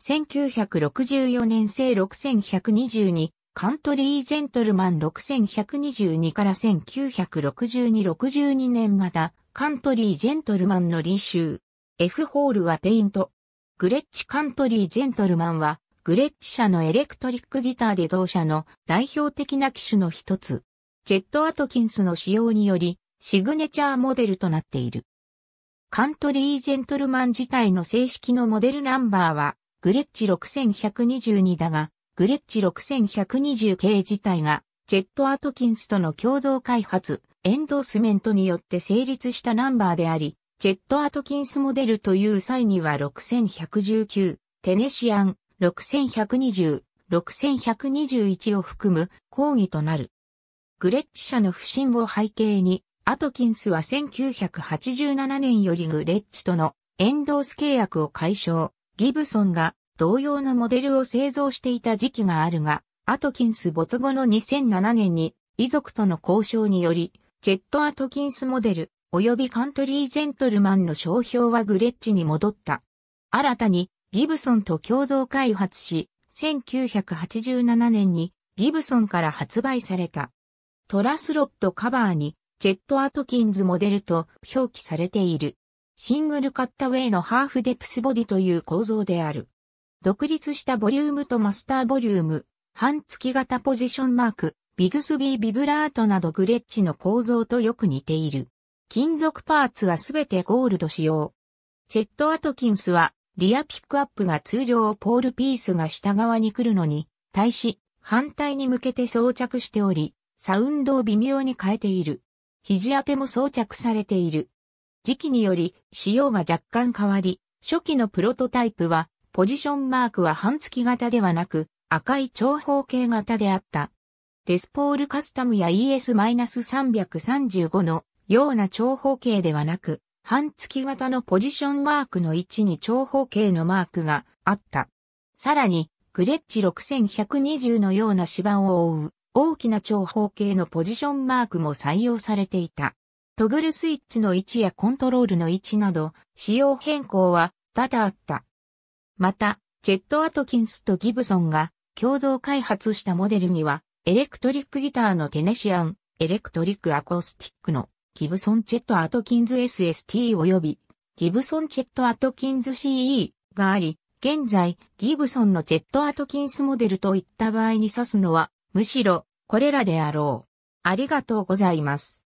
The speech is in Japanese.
1964年生6122、カントリージェントルマン6122から1962、62年また、カントリージェントルマンの履修 F ホールはペイント。グレッチカントリージェントルマンは、グレッチ社のエレクトリックギターで同社の代表的な機種の一つ。ジェット・アトキンスの使用により、シグネチャーモデルとなっている。カントリージェントルマン自体の正式のモデルナンバーはグレッチ6122だが、グレッチ 6120K 自体が、ジェット・アトキンスとの共同開発、エンドースメントによって成立したナンバーであり、ジェット・アトキンスモデルという際には6119、テネシアン、6120、6121を含む抗議となる。グレッチ社の不信を背景に、アトキンスは1987年よりグレッチとのエンドース契約を解消、ギブソンが同様のモデルを製造していた時期があるが、アトキンス没後の2007年に遺族との交渉により、ジェット・アトキンスモデル及びカントリー・ジェントルマンの商標はグレッチに戻った。新たにギブソンと共同開発し、1987年にギブソンから発売された。トラスロットカバーにジェット・アトキンズモデルと表記されている。シングルカッタウェイのハーフデプスボディという構造である。独立したボリュームとマスターボリューム、半月型ポジションマーク、ビグスビービブラートなどグレッチの構造とよく似ている。金属パーツはすべてゴールド仕様。チェット・アトキンスは、リアピックアップが通常ポールピースが下側に来るのに、対し、反対に向けて装着しており、サウンドを微妙に変えている。肘当ても装着されている。時期により、仕様が若干変わり、初期のプロトタイプは、ポジションマークは半月型ではなく、赤い長方形型であった。レスポールカスタムや ES-335 のような長方形ではなく、半月型のポジションマークの位置に長方形のマークがあった。さらに、グレッチ6120のような芝を覆う大きな長方形のポジションマークも採用されていた。トグルスイッチの位置やコントロールの位置など、仕様変更は多々あった。また、ジェット・アトキンスとギブソンが共同開発したモデルには、エレクトリックギターのテネシアン、エレクトリックアコースティックのギブソン・チェット・アトキンズ SST 及びギブソン・チェット・アトキンズ CE があり、現在、ギブソンのジェット・アトキンスモデルといった場合に指すのは、むしろ、これらであろう。ありがとうございます。